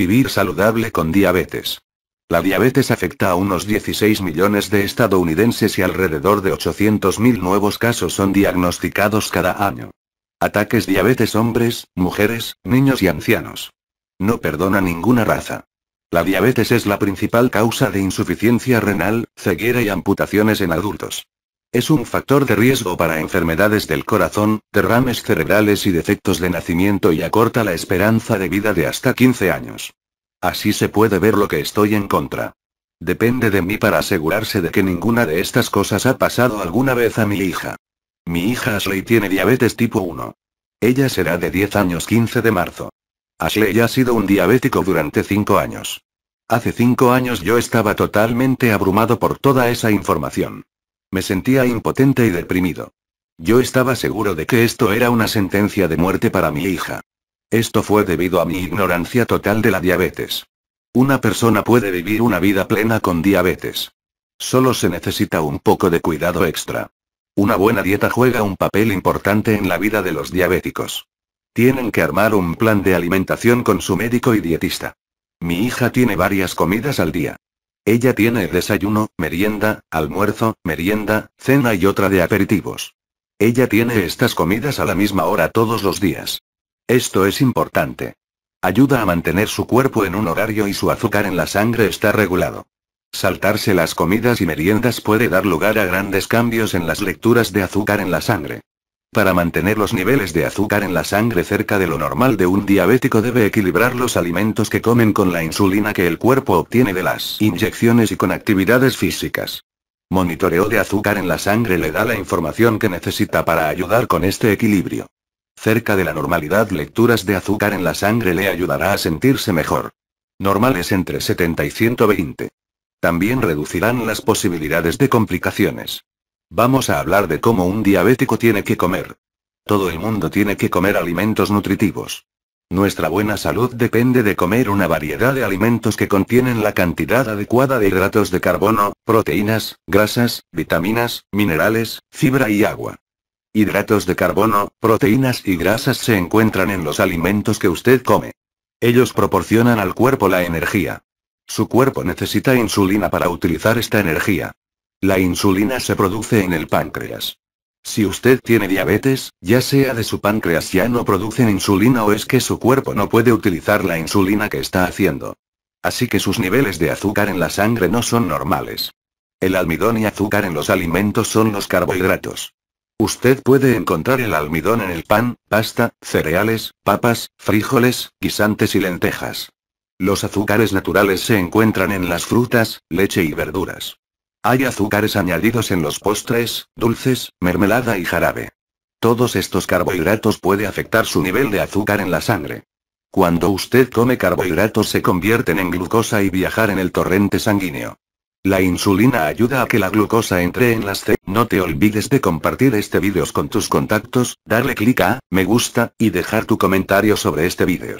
Vivir saludable con diabetes. La diabetes afecta a unos 16 millones de estadounidenses y alrededor de 800.000 nuevos casos son diagnosticados cada año. Ataques diabetes hombres, mujeres, niños y ancianos. No perdona ninguna raza. La diabetes es la principal causa de insuficiencia renal, ceguera y amputaciones en adultos. Es un factor de riesgo para enfermedades del corazón, derrames cerebrales y defectos de nacimiento y acorta la esperanza de vida de hasta 15 años. Así se puede ver lo que estoy en contra. Depende de mí para asegurarse de que ninguna de estas cosas ha pasado alguna vez a mi hija. Mi hija Ashley tiene diabetes tipo 1. Ella será de 10 años 15 de marzo. Ashley ha sido un diabético durante 5 años. Hace 5 años yo estaba totalmente abrumado por toda esa información. Me sentía impotente y deprimido. Yo estaba seguro de que esto era una sentencia de muerte para mi hija. Esto fue debido a mi ignorancia total de la diabetes. Una persona puede vivir una vida plena con diabetes. Solo se necesita un poco de cuidado extra. Una buena dieta juega un papel importante en la vida de los diabéticos. Tienen que armar un plan de alimentación con su médico y dietista. Mi hija tiene varias comidas al día. Ella tiene desayuno, merienda, almuerzo, merienda, cena y otra de aperitivos. Ella tiene estas comidas a la misma hora todos los días. Esto es importante. Ayuda a mantener su cuerpo en un horario y su azúcar en la sangre está regulado. Saltarse las comidas y meriendas puede dar lugar a grandes cambios en las lecturas de azúcar en la sangre. Para mantener los niveles de azúcar en la sangre cerca de lo normal de un diabético debe equilibrar los alimentos que comen con la insulina que el cuerpo obtiene de las inyecciones y con actividades físicas. Monitoreo de azúcar en la sangre le da la información que necesita para ayudar con este equilibrio. Cerca de la normalidad lecturas de azúcar en la sangre le ayudará a sentirse mejor. Normales entre 70 y 120. También reducirán las posibilidades de complicaciones. Vamos a hablar de cómo un diabético tiene que comer. Todo el mundo tiene que comer alimentos nutritivos. Nuestra buena salud depende de comer una variedad de alimentos que contienen la cantidad adecuada de hidratos de carbono, proteínas, grasas, vitaminas, minerales, fibra y agua. Hidratos de carbono, proteínas y grasas se encuentran en los alimentos que usted come. Ellos proporcionan al cuerpo la energía. Su cuerpo necesita insulina para utilizar esta energía. La insulina se produce en el páncreas. Si usted tiene diabetes, ya sea de su páncreas ya no producen insulina o es que su cuerpo no puede utilizar la insulina que está haciendo. Así que sus niveles de azúcar en la sangre no son normales. El almidón y azúcar en los alimentos son los carbohidratos. Usted puede encontrar el almidón en el pan, pasta, cereales, papas, frijoles, guisantes y lentejas. Los azúcares naturales se encuentran en las frutas, leche y verduras. Hay azúcares añadidos en los postres, dulces, mermelada y jarabe. Todos estos carbohidratos puede afectar su nivel de azúcar en la sangre. Cuando usted come carbohidratos se convierten en glucosa y viajar en el torrente sanguíneo. La insulina ayuda a que la glucosa entre en las C. No te olvides de compartir este vídeo con tus contactos, darle clic a me gusta y dejar tu comentario sobre este vídeo.